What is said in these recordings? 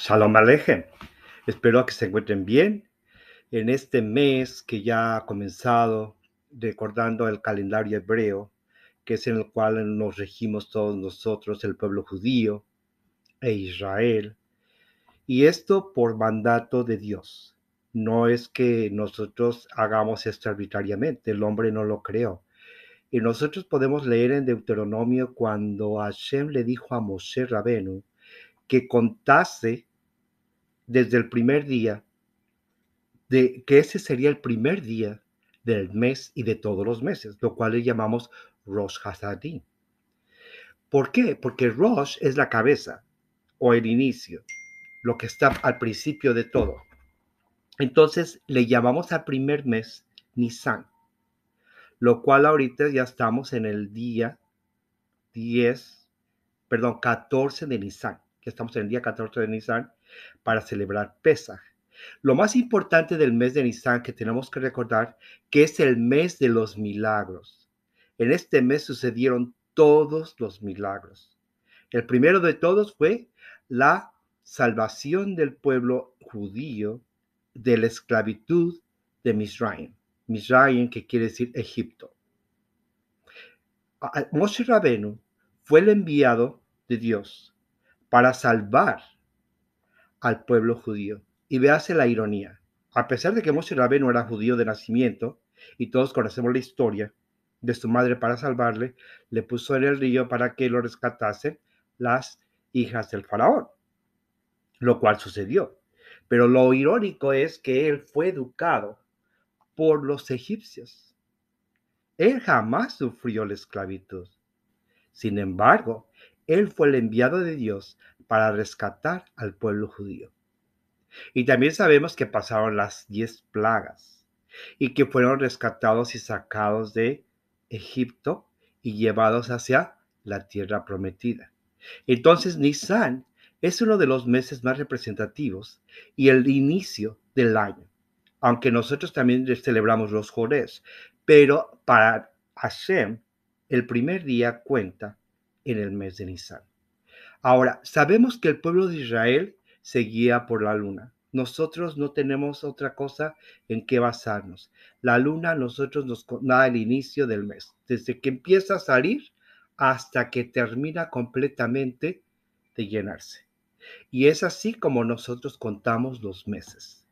Shalom Alejem. Espero que se encuentren bien en este mes que ya ha comenzado, recordando el calendario hebreo, que es en el cual nos regimos todos nosotros, el pueblo judío e Israel. Y esto por mandato de Dios. No es que nosotros hagamos esto arbitrariamente, el hombre no lo creó. Y nosotros podemos leer en Deuteronomio cuando Hashem le dijo a Moshe Rabenu que contase desde el primer día, de que ese sería el primer día del mes y de todos los meses, lo cual le llamamos Rosh Hazadin. ¿Por qué? Porque Rosh es la cabeza o el inicio, lo que está al principio de todo. Entonces le llamamos al primer mes Nisan, lo cual ahorita ya estamos en el día 10, perdón, 14 de Nisan estamos en el día 14 de Nisan, para celebrar Pesaj. Lo más importante del mes de Nisan que tenemos que recordar, que es el mes de los milagros. En este mes sucedieron todos los milagros. El primero de todos fue la salvación del pueblo judío de la esclavitud de Misraim. Misraim, que quiere decir Egipto. Moshe Rabenu fue el enviado de Dios para salvar al pueblo judío. Y véase la ironía. A pesar de que Moshe no era judío de nacimiento, y todos conocemos la historia de su madre para salvarle, le puso en el río para que lo rescatasen las hijas del faraón, lo cual sucedió. Pero lo irónico es que él fue educado por los egipcios. Él jamás sufrió la esclavitud. Sin embargo, él fue el enviado de Dios para rescatar al pueblo judío. Y también sabemos que pasaron las diez plagas y que fueron rescatados y sacados de Egipto y llevados hacia la tierra prometida. Entonces Nisan es uno de los meses más representativos y el inicio del año, aunque nosotros también celebramos los Jores, pero para Hashem el primer día cuenta en el mes de Nisan. Ahora, sabemos que el pueblo de Israel seguía por la luna. Nosotros no tenemos otra cosa en que basarnos. La luna nosotros nos da el inicio del mes, desde que empieza a salir hasta que termina completamente de llenarse. Y es así como nosotros contamos los meses.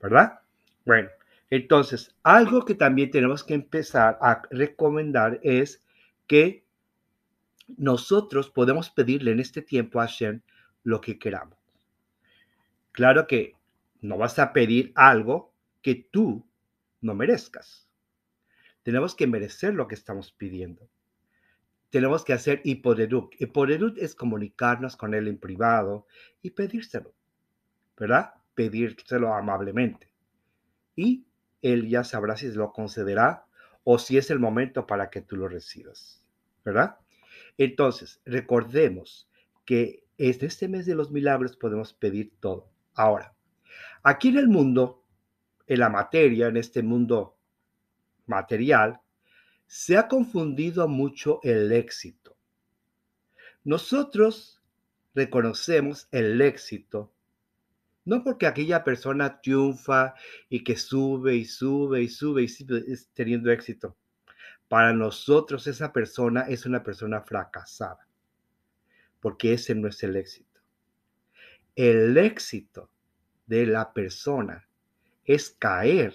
¿Verdad? Bueno, entonces, algo que también tenemos que empezar a recomendar es que nosotros podemos pedirle en este tiempo a Shen lo que queramos. Claro que no vas a pedir algo que tú no merezcas. Tenemos que merecer lo que estamos pidiendo. Tenemos que hacer Y Hipoderut es comunicarnos con él en privado y pedírselo, ¿verdad? Pedírselo amablemente. Y él ya sabrá si lo concederá o si es el momento para que tú lo recibas, ¿verdad? Entonces, recordemos que desde este mes de los milagros podemos pedir todo. Ahora, aquí en el mundo, en la materia, en este mundo material, se ha confundido mucho el éxito. Nosotros reconocemos el éxito no porque aquella persona triunfa y que sube y sube y sube y sigue teniendo éxito. Para nosotros esa persona es una persona fracasada, porque ese no es el éxito. El éxito de la persona es caer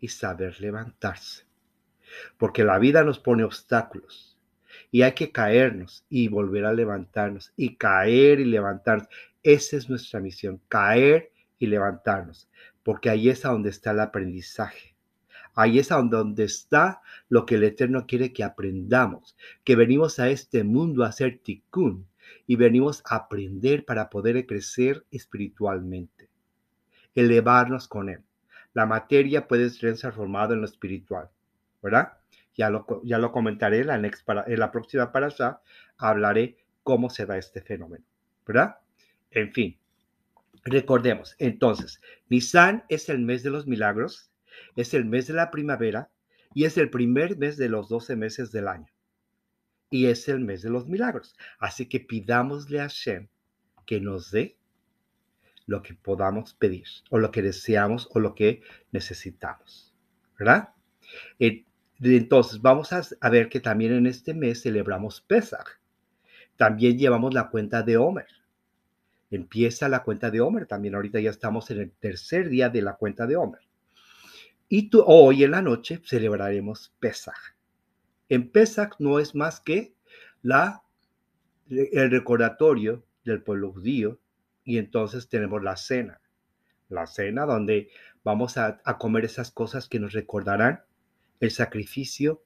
y saber levantarse, porque la vida nos pone obstáculos y hay que caernos y volver a levantarnos y caer y levantarnos. Esa es nuestra misión, caer y levantarnos, porque ahí es a donde está el aprendizaje. Ahí es donde está lo que el Eterno quiere que aprendamos, que venimos a este mundo a ser tikkun y venimos a aprender para poder crecer espiritualmente, elevarnos con Él. La materia puede ser transformada en lo espiritual, ¿verdad? Ya lo, ya lo comentaré en la, próxima para hablaré cómo se da este fenómeno, ¿verdad? En fin, recordemos, entonces, Nisan es el mes de los milagros, es el mes de la primavera y es el primer mes de los 12 meses del año. Y es el mes de los milagros. Así que pidámosle a Shen que nos dé lo que podamos pedir, o lo que deseamos, o lo que necesitamos. ¿Verdad? Entonces, vamos a ver que también en este mes celebramos Pesach. También llevamos la cuenta de Homer. Empieza la cuenta de Homer también. Ahorita ya estamos en el tercer día de la cuenta de Homer. Y hoy en la noche celebraremos Pesach. En Pesach no es más que la, el recordatorio del pueblo judío y entonces tenemos la cena. La cena donde vamos a, comer esas cosas que nos recordarán el sacrificio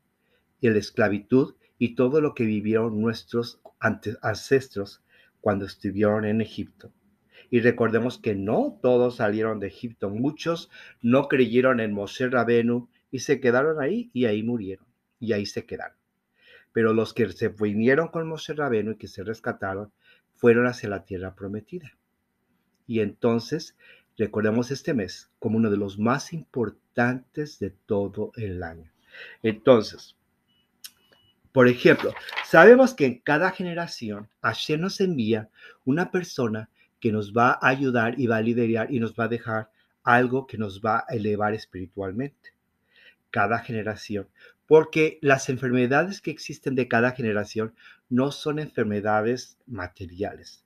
y la esclavitud y todo lo que vivieron nuestros ancestros cuando estuvieron en Egipto. Y recordemos que no todos salieron de Egipto, muchos no creyeron en Moshe Rabenu y se quedaron ahí y ahí murieron y ahí se quedaron. Pero los que se vinieron con Moshe Rabenu y que se rescataron fueron hacia la tierra prometida. Y entonces recordemos este mes como uno de los más importantes de todo el año. Entonces, por ejemplo, sabemos que en cada generación Hashem nos envía una persona que nos va a ayudar y va a liderar y nos va a dejar algo que nos va a elevar espiritualmente. Cada generación. Porque las enfermedades que existen de cada generación no son enfermedades materiales.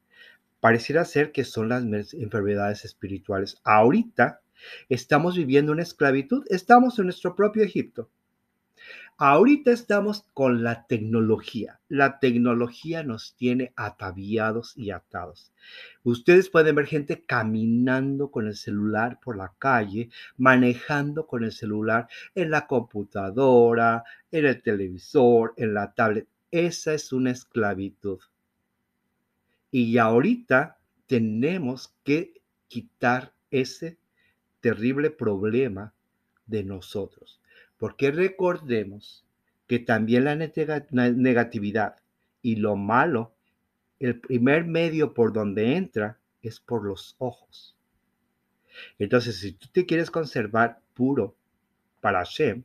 Pareciera ser que son las enfermedades espirituales. Ahorita estamos viviendo una esclavitud. Estamos en nuestro propio Egipto Ahorita estamos con la tecnología. La tecnología nos tiene ataviados y atados. Ustedes pueden ver gente caminando con el celular por la calle, manejando con el celular en la computadora, en el televisor, en la tablet. Esa es una esclavitud. Y ahorita tenemos que quitar ese terrible problema de nosotros. Porque recordemos que también la negatividad y lo malo, el primer medio por donde entra es por los ojos. Entonces, si tú te quieres conservar puro para Hashem,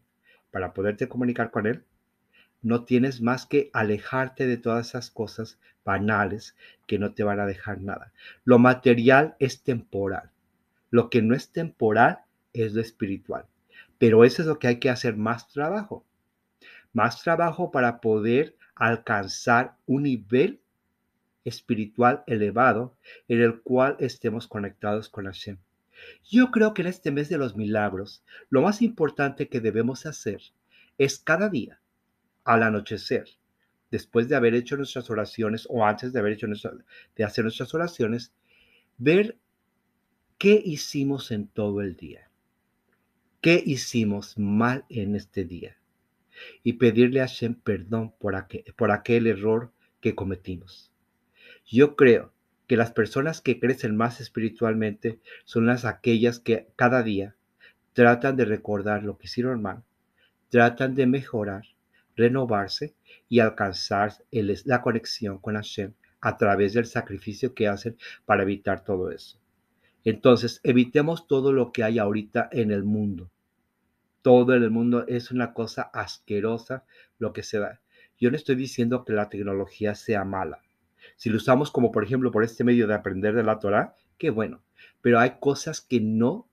para poderte comunicar con Él, no tienes más que alejarte de todas esas cosas banales que no te van a dejar nada. Lo material es temporal. Lo que no es temporal es lo espiritual. Pero eso es lo que hay que hacer, más trabajo. Más trabajo para poder alcanzar un nivel espiritual elevado en el cual estemos conectados con la Hashem. Yo creo que en este mes de los milagros, lo más importante que debemos hacer es cada día, al anochecer, después de haber hecho nuestras oraciones o antes de haber hecho de hacer nuestras oraciones, ver qué hicimos en todo el día qué hicimos mal en este día y pedirle a Hashem perdón por aquel, error que cometimos. Yo creo que las personas que crecen más espiritualmente son las aquellas que cada día tratan de recordar lo que hicieron mal, tratan de mejorar, renovarse y alcanzar la conexión con Hashem a través del sacrificio que hacen para evitar todo eso. Entonces, evitemos todo lo que hay ahorita en el mundo, todo en el mundo es una cosa asquerosa lo que se da. Yo no estoy diciendo que la tecnología sea mala. Si lo usamos como por ejemplo por este medio de aprender de la Torah, qué bueno. Pero hay cosas que no,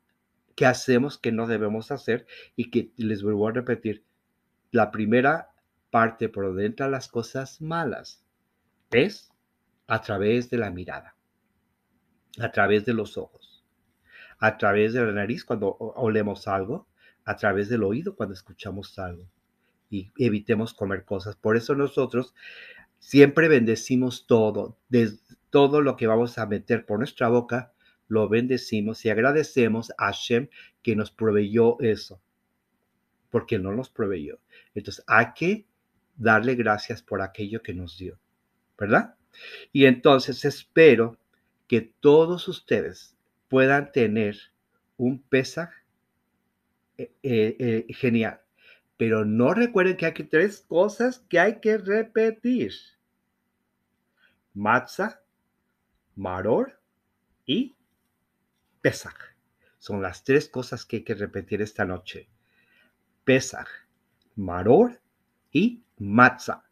que hacemos que no debemos hacer y que les vuelvo a repetir. La primera parte por dentro las cosas malas es a través de la mirada, a través de los ojos, a través de la nariz cuando olemos algo, a través del oído cuando escuchamos algo y evitemos comer cosas. Por eso nosotros siempre bendecimos todo, todo lo que vamos a meter por nuestra boca, lo bendecimos y agradecemos a Hashem que nos proveyó eso, porque no nos proveyó. Entonces hay que darle gracias por aquello que nos dio, ¿verdad? Y entonces espero que todos ustedes puedan tener un Pesach eh, eh, eh, genial. Pero no recuerden que hay tres cosas que hay que repetir. Matzah, Maror y Pesach Son las tres cosas que hay que repetir esta noche. Pesach, Maror y Matzah.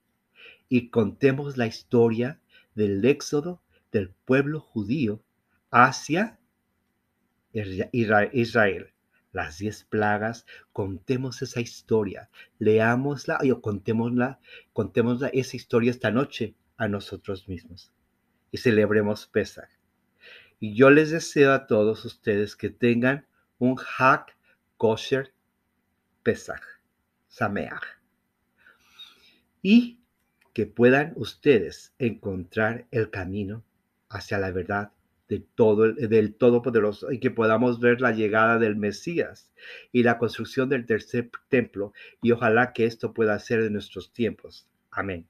Y contemos la historia del éxodo del pueblo judío hacia Israel las diez plagas, contemos esa historia, leámosla o contémosla, contemos esa historia esta noche a nosotros mismos y celebremos Pesach. Y yo les deseo a todos ustedes que tengan un hack kosher Pesach, Sameach. Y que puedan ustedes encontrar el camino hacia la verdad de todo, del Todopoderoso y que podamos ver la llegada del Mesías y la construcción del tercer templo y ojalá que esto pueda ser en nuestros tiempos. Amén.